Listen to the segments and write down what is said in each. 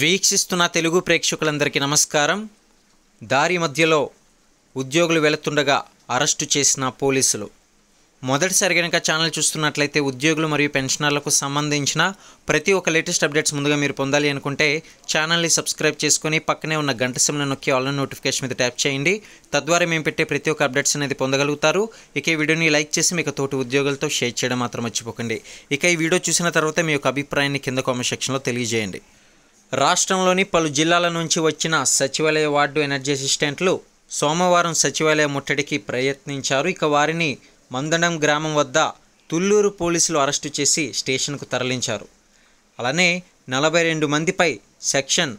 వీక్షిస్తున్న తెలుగు ప్రేక్షకులందరికీ నమస్కారం దారి మధ్యలో ఉద్యోగులు వెళుతుండగా అరెస్టు చేసిన పోలీసులు మొదటిసారి కనుక ఛానల్ చూస్తున్నట్లయితే ఉద్యోగులు మరియు పెన్షనర్లకు సంబంధించిన ప్రతి ఒక్క లేటెస్ట్ అప్డేట్స్ ముందుగా మీరు పొందాలి అనుకుంటే ఛానల్ని సబ్స్క్రైబ్ చేసుకొని పక్కనే ఉన్న గంట సిమ్లో నొక్కి ఆల్ నోటిఫికేషన్ మీద ట్యాప్ చేయండి తద్వారా మేము పెట్టే ప్రతి ఒక్క అప్డేట్స్ అనేది పొందగలుగుతారు ఇక ఈ వీడియోని లైక్ చేసి మీకు తోటి ఉద్యోగులతో షేర్ చేయడం మాత్రం మర్చిపోకండి ఇక ఈ వీడియో చూసిన తర్వాత మీ యొక్క అభిప్రాయాన్ని కింద కామెంట్ సెక్షన్లో తెలియజేయండి రాష్ట్రంలోని పలు జిల్లాల నుంచి వచ్చిన సచివాలయ వార్డు ఎనర్జీ అసిస్టెంట్లు సోమవారం సచివాలయ ముట్టడికి ప్రయత్నించారు ఇక వారిని మందడం గ్రామం వద్ద తుల్లూరు పోలీసులు అరెస్టు చేసి స్టేషన్కు తరలించారు అలానే నలభై రెండు మందిపై సెక్షన్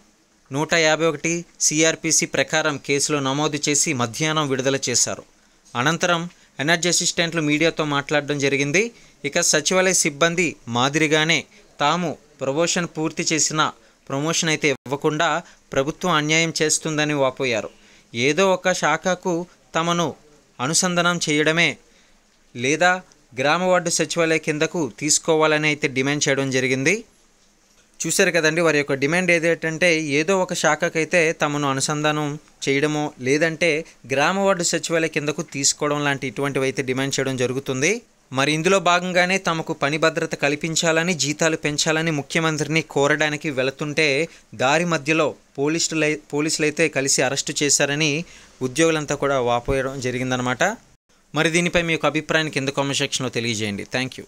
నూట యాభై ఒకటి సిఆర్పిసి ప్రకారం కేసులో నమోదు చేసి మధ్యాహ్నం విడుదల చేశారు అనంతరం ఎనర్జీ అసిస్టెంట్లు మీడియాతో మాట్లాడడం జరిగింది ఇక సచివాలయ సిబ్బంది మాదిరిగానే తాము ప్రమోషన్ పూర్తి చేసిన ప్రమోషన్ అయితే ఇవ్వకుండా ప్రభుత్వం అన్యాయం చేస్తుందని వాపోయారు ఏదో ఒక శాఖకు తమను అనుసంధానం చేయడమే లేదా గ్రామ వార్డు సచివాలయ కిందకు తీసుకోవాలని అయితే డిమాండ్ చేయడం జరిగింది చూశారు కదండి వారి యొక్క డిమాండ్ ఏదేంటంటే ఏదో ఒక శాఖకైతే తమను అనుసంధానం చేయడమో లేదంటే గ్రామ వార్డు సచివాలయ కిందకు తీసుకోవడం లాంటి ఇటువంటివి అయితే డిమాండ్ చేయడం జరుగుతుంది మరి ఇందులో భాగంగానే తమకు పని భద్రత కల్పించాలని జీతాలు పెంచాలని ముఖ్యమంత్రిని కోరడానికి వెళుతుంటే దారి మధ్యలో పోలీసులై పోలీసులైతే కలిసి అరెస్టు చేశారని ఉద్యోగులంతా కూడా వాపోయడం జరిగిందనమాట మరి దీనిపై మీ యొక్క అభిప్రాయాన్ని కింద కామెంట్ సెక్షన్లో తెలియజేయండి థ్యాంక్ యూ